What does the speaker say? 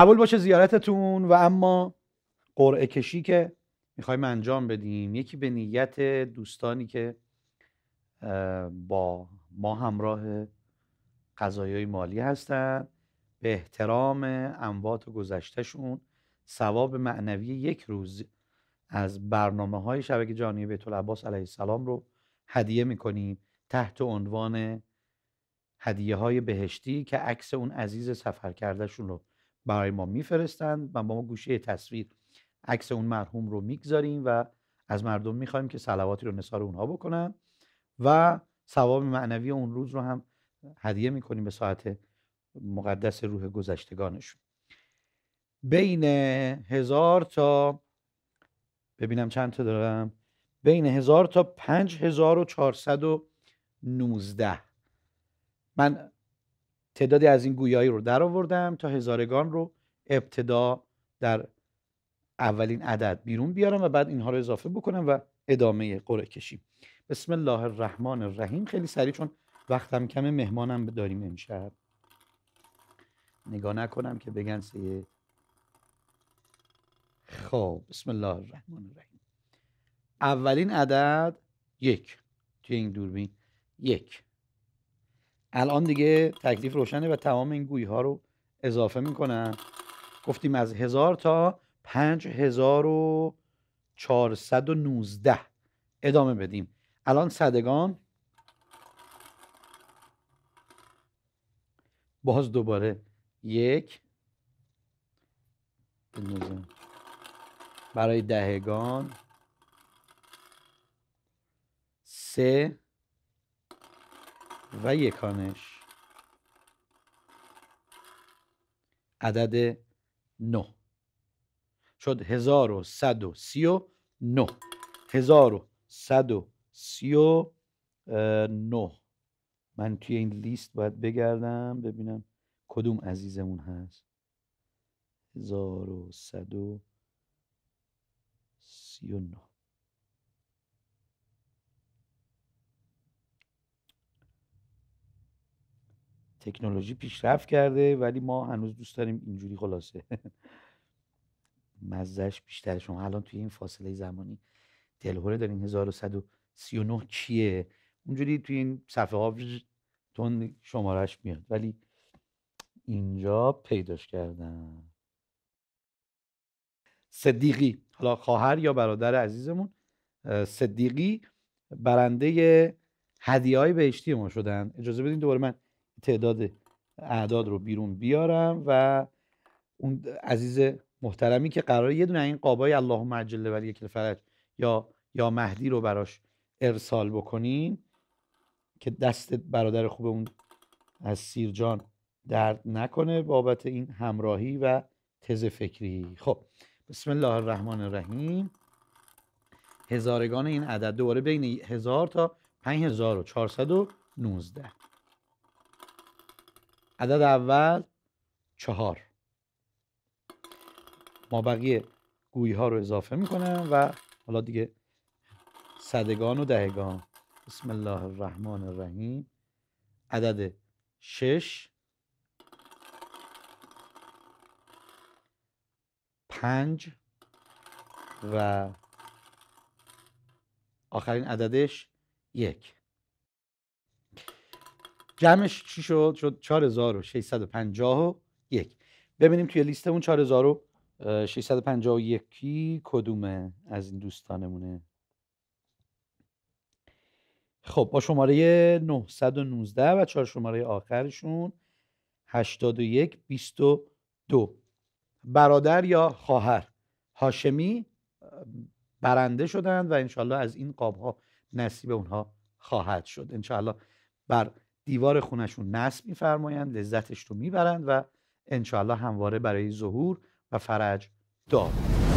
قبول باشه زیارتتون و اما قرعه کشی که میخوایم انجام بدیم یکی به نیت دوستانی که با ما همراه قضایای مالی هستن به احترام اموات گذشتهشون ثواب معنوی یک روز از برنامه های شبکه جهانی بیت العباس علیه السلام رو هدیه میکنیم تحت عنوان هدیه های بهشتی که عکس اون عزیز سفر کردهشون رو برای ما میفرستند و با ما گوشه تصویر عکس اون مرحوم رو میگذاریم و از مردم میخوایم که صلواتی رو نثار اونها بکنن و ثواب معنوی اون روز رو هم هدیه میکنیم به ساعت مقدس روح گذشتگانشون بین هزار تا ببینم چند تا دارم بین هزار تا پنج هزار و چارصد و نوزده من تعدادی از این گویایی رو در آوردم تا هزارگان رو ابتدا در اولین عدد بیرون بیارم و بعد اینها رو اضافه بکنم و ادامه قرعه کشی. بسم الله الرحمن الرحیم خیلی سریع چون وقتم کم مهمانم داریم امشب نگاه نکنم که بگن سه خب بسم الله الرحمن الرحیم اولین عدد یک توی این دوربین یک الان دیگه تکلیف روشنه و تمام این گویی ها رو اضافه میکنن گفتیم از هزار تا پنج هزار و و نوزده ادامه بدیم الان صدگان باز دوباره یک برای دهگان سه و یکانش عدد 9 شد 1139 1139 من توی این لیست باید بگردم ببینم کدوم عزیزمون هست 1139 تکنولوژی پیشرفت کرده ولی ما هنوز دوست داریم اینجوری خلاصه مزهش بیشتر شما الان توی این فاصله زمانی دلهوره دارین 1139 چیه اونجوری توی این صفحه ها تون شمارش میاد ولی اینجا پیداش کردم صدیقی حالا خواهر یا برادر عزیزمون صدیقی برنده هدیه های بهشتی ما شدن اجازه بدین دوباره من تعداد اعداد رو بیرون بیارم و اون عزیز محترمی که قرار یه دونه این قابای الله عجل ولی یک فرج یا یا مهدی رو براش ارسال بکنین که دست برادر خوب اون از سیرجان درد نکنه بابت این همراهی و تز فکری خب بسم الله الرحمن الرحیم هزارگان این عدد دوباره بین هزار تا و نوزده عدد اول چهار ما بقیه گویی ها رو اضافه میکنم و حالا دیگه صدگان و دهگان بسم الله الرحمن الرحیم عدد شش پنج و آخرین عددش یک جمعش چی شد شد 4651 ببینیم توی لیست اون 4651 کدومه از این دوستانمونه خب با شماره 919 و چهار شماره آخرشون 81 22 برادر یا خواهر هاشمی برنده شدند و انشالله از این قاب ها نصیب اونها خواهد شد انشالله بر دیوار خونشون نصب میفرمایند لذتش رو میبرند و انشاءالله همواره برای ظهور و فرج دا.